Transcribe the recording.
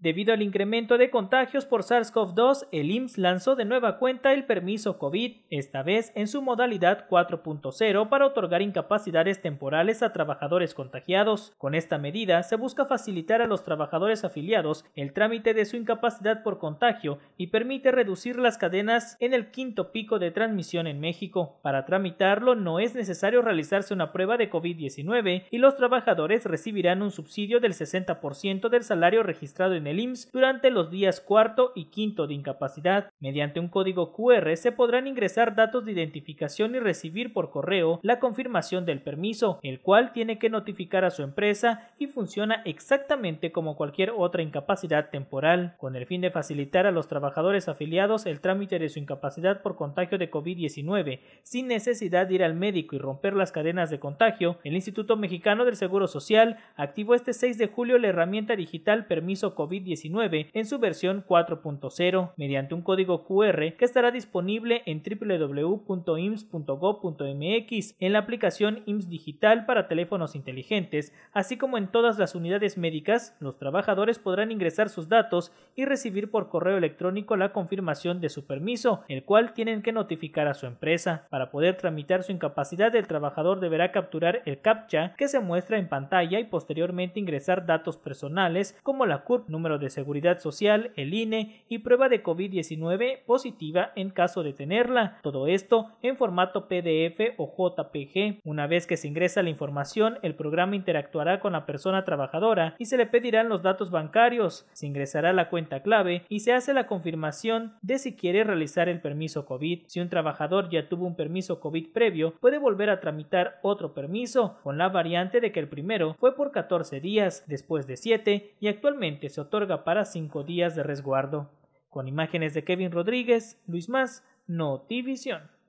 Debido al incremento de contagios por SARS-CoV-2, el IMSS lanzó de nueva cuenta el permiso COVID, esta vez en su modalidad 4.0 para otorgar incapacidades temporales a trabajadores contagiados. Con esta medida se busca facilitar a los trabajadores afiliados el trámite de su incapacidad por contagio y permite reducir las cadenas en el quinto pico de transmisión en México. Para tramitarlo no es necesario realizarse una prueba de COVID-19 y los trabajadores recibirán un subsidio del 60% del salario registrado en el IMSS durante los días cuarto y quinto de incapacidad. Mediante un código QR se podrán ingresar datos de identificación y recibir por correo la confirmación del permiso, el cual tiene que notificar a su empresa y funciona exactamente como cualquier otra incapacidad temporal. Con el fin de facilitar a los trabajadores afiliados el trámite de su incapacidad por contagio de COVID-19 sin necesidad de ir al médico y romper las cadenas de contagio, el Instituto Mexicano del Seguro Social activó este 6 de julio la herramienta digital Permiso COVID 19 en su versión 4.0 mediante un código QR que estará disponible en www.ims.gov.mx en la aplicación IMSS Digital para teléfonos inteligentes, así como en todas las unidades médicas, los trabajadores podrán ingresar sus datos y recibir por correo electrónico la confirmación de su permiso, el cual tienen que notificar a su empresa. Para poder tramitar su incapacidad, el trabajador deberá capturar el CAPTCHA que se muestra en pantalla y posteriormente ingresar datos personales como la CURP número de seguridad social, el INE y prueba de COVID-19 positiva en caso de tenerla. Todo esto en formato PDF o JPG. Una vez que se ingresa la información, el programa interactuará con la persona trabajadora y se le pedirán los datos bancarios, se ingresará la cuenta clave y se hace la confirmación de si quiere realizar el permiso COVID. Si un trabajador ya tuvo un permiso COVID previo, puede volver a tramitar otro permiso, con la variante de que el primero fue por 14 días, después de 7 y actualmente se otorga para cinco días de resguardo. Con imágenes de Kevin Rodríguez, Luis Más, Notivisión.